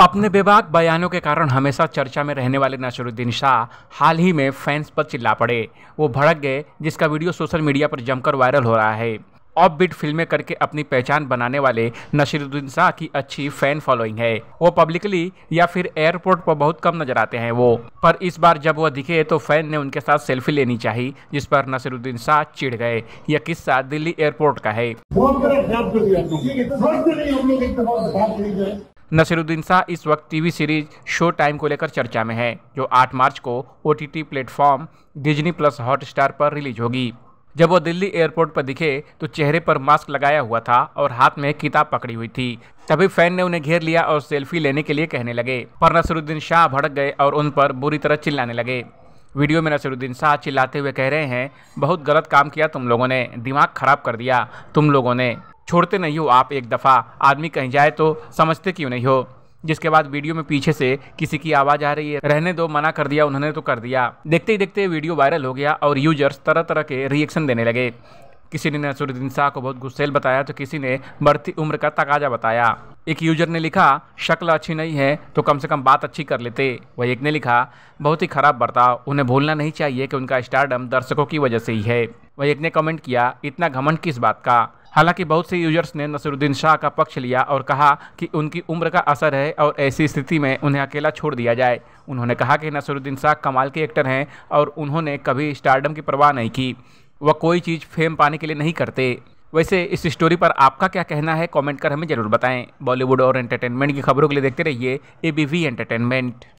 अपने बेबाक बयानों के कारण हमेशा चर्चा में रहने वाले नसरुद्दीन शाह हाल ही में फैंस पर चिल्ला पड़े वो भड़क गए जिसका वीडियो सोशल मीडिया पर जमकर वायरल हो रहा है ऑफ बीट फिल्में करके अपनी पहचान बनाने वाले नसीरुद्दीन शाह की अच्छी फैन फॉलोइंग है वो पब्लिकली या फिर एयरपोर्ट पर बहुत कम नजर आते हैं वो पर इस बार जब वो दिखे तो फैन ने उनके साथ सेल्फी लेनी चाहिए जिस पर नसीरुद्दीन शाह चिढ़ गए यह किस्सा दिल्ली एयरपोर्ट का है नसीरुद्दीन शाह इस वक्त टीवी सीरीज शो टाइम को लेकर चर्चा में है जो 8 मार्च को OTT platform Disney plus Hotstar पर रिलीज होगी जब वो दिल्ली एयरपोर्ट पर दिखे तो चेहरे पर मास्क लगाया हुआ था और हाथ में किताब पकड़ी हुई थी तभी फैन ने उन्हें घेर लिया और सेल्फी लेने के लिए कहने लगे पर नसरुद्दीन शाह भड़क गए और उन पर बुरी तरह चिल्लाने लगे वीडियो में नसरुद्दीन शाह चिल्लाते हुए कह रहे हैं बहुत गलत काम किया तुम लोगों ने दिमाग खराब कर दिया तुम लोगों ने छोड़ते नहीं हो आप एक दफ़ा आदमी कहीं जाए तो समझते क्यों नहीं हो जिसके बाद वीडियो में पीछे से किसी की आवाज आ रही है रहने दो मना कर दिया उन्होंने तो कर दिया देखते ही देखते वीडियो वायरल हो गया और यूजर्स तरह तरह के रिएक्शन देने लगे किसी ने नसरुद्दीन शाह को बहुत गुस्सेल बताया तो किसी ने बढ़ती उम्र का तकाजा बताया एक यूजर ने लिखा शक्ल अच्छी नहीं है तो कम से कम बात अच्छी कर लेते वही एक ने लिखा बहुत ही खराब बर्ताव उन्हें भूलना नहीं चाहिए कि उनका स्टारडम दर्शकों की वजह से ही है वही एक ने कमेंट किया इतना घमंड किस बात का हालांकि बहुत से यूजर्स ने नसरुद्दीन शाह का पक्ष लिया और कहा कि उनकी उम्र का असर है और ऐसी स्थिति में उन्हें अकेला छोड़ दिया जाए उन्होंने कहा कि नसरुद्दीन शाह कमाल के एक्टर हैं और उन्होंने कभी स्टारडम की परवाह नहीं की वह कोई चीज़ फेम पाने के लिए नहीं करते वैसे इस स्टोरी पर आपका क्या कहना है कमेंट कर हमें ज़रूर बताएं बॉलीवुड और एंटरटेनमेंट की खबरों के लिए देखते रहिए ए बी वी एंटरटेनमेंट